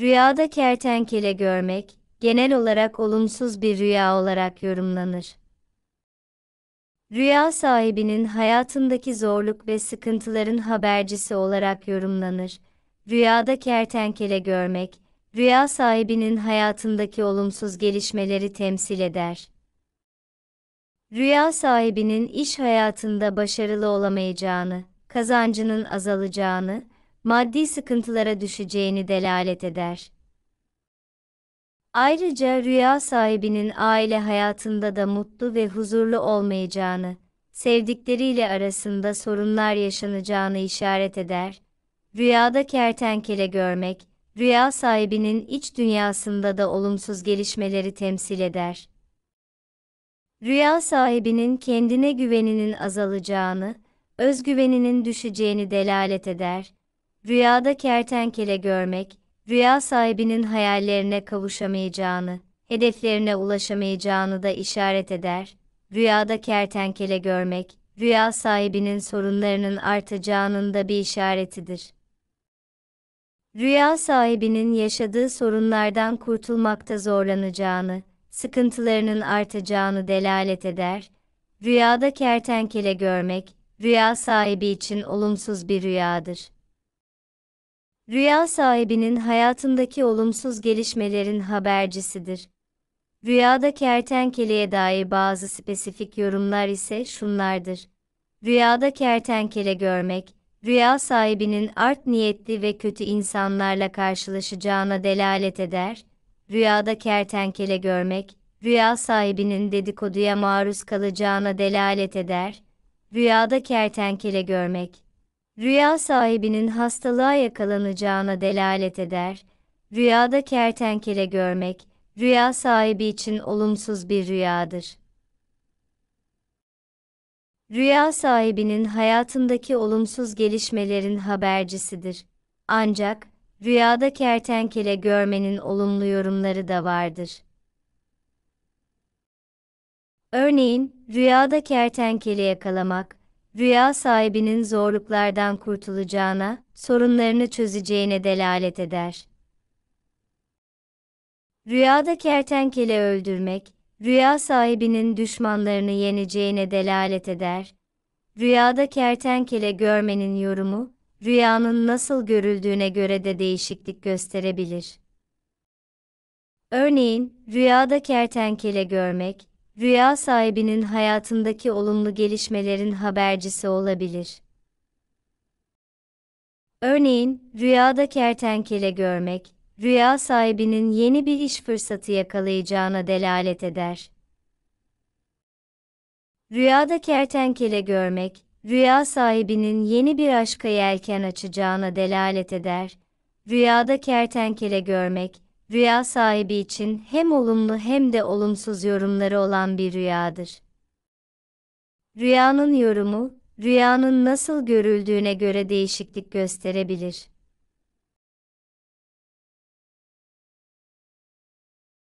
Rüyada kertenkele görmek, genel olarak olumsuz bir rüya olarak yorumlanır. Rüya sahibinin hayatındaki zorluk ve sıkıntıların habercisi olarak yorumlanır. Rüyada kertenkele görmek, rüya sahibinin hayatındaki olumsuz gelişmeleri temsil eder. Rüya sahibinin iş hayatında başarılı olamayacağını, kazancının azalacağını, maddi sıkıntılara düşeceğini delalet eder. Ayrıca rüya sahibinin aile hayatında da mutlu ve huzurlu olmayacağını, sevdikleriyle arasında sorunlar yaşanacağını işaret eder. Rüyada kertenkele görmek, rüya sahibinin iç dünyasında da olumsuz gelişmeleri temsil eder. Rüya sahibinin kendine güveninin azalacağını, özgüveninin düşeceğini delalet eder. Rüyada kertenkele görmek, rüya sahibinin hayallerine kavuşamayacağını, hedeflerine ulaşamayacağını da işaret eder. Rüyada kertenkele görmek, rüya sahibinin sorunlarının artacağının da bir işaretidir. Rüya sahibinin yaşadığı sorunlardan kurtulmakta zorlanacağını, sıkıntılarının artacağını delalet eder. Rüyada kertenkele görmek, rüya sahibi için olumsuz bir rüyadır. Rüya sahibinin hayatındaki olumsuz gelişmelerin habercisidir. Rüyada kertenkeleye dair bazı spesifik yorumlar ise şunlardır. Rüyada kertenkele görmek, rüya sahibinin art niyetli ve kötü insanlarla karşılaşacağına delalet eder. Rüyada kertenkele görmek, rüya sahibinin dedikoduya maruz kalacağına delalet eder. Rüyada kertenkele görmek, rüya sahibinin hastalığa yakalanacağına delalet eder. Rüyada kertenkele görmek, rüya sahibi için olumsuz bir rüyadır. Rüya sahibinin hayatındaki olumsuz gelişmelerin habercisidir. Ancak, rüyada kertenkele görmenin olumlu yorumları da vardır. Örneğin, rüyada kertenkele yakalamak, rüya sahibinin zorluklardan kurtulacağına, sorunlarını çözeceğine delalet eder. Rüyada kertenkele öldürmek, rüya sahibinin düşmanlarını yeneceğine delalet eder. Rüyada kertenkele görmenin yorumu, rüyanın nasıl görüldüğüne göre de değişiklik gösterebilir. Örneğin, rüyada kertenkele görmek, rüya sahibinin hayatındaki olumlu gelişmelerin habercisi olabilir. Örneğin, rüyada kertenkele görmek, rüya sahibinin yeni bir iş fırsatı yakalayacağına delalet eder. Rüyada kertenkele görmek, rüya sahibinin yeni bir aşka yelken açacağına delalet eder. Rüyada kertenkele görmek, rüya sahibi için hem olumlu hem de olumsuz yorumları olan bir rüyadır. Rüyanın yorumu, rüyanın nasıl görüldüğüne göre değişiklik gösterebilir.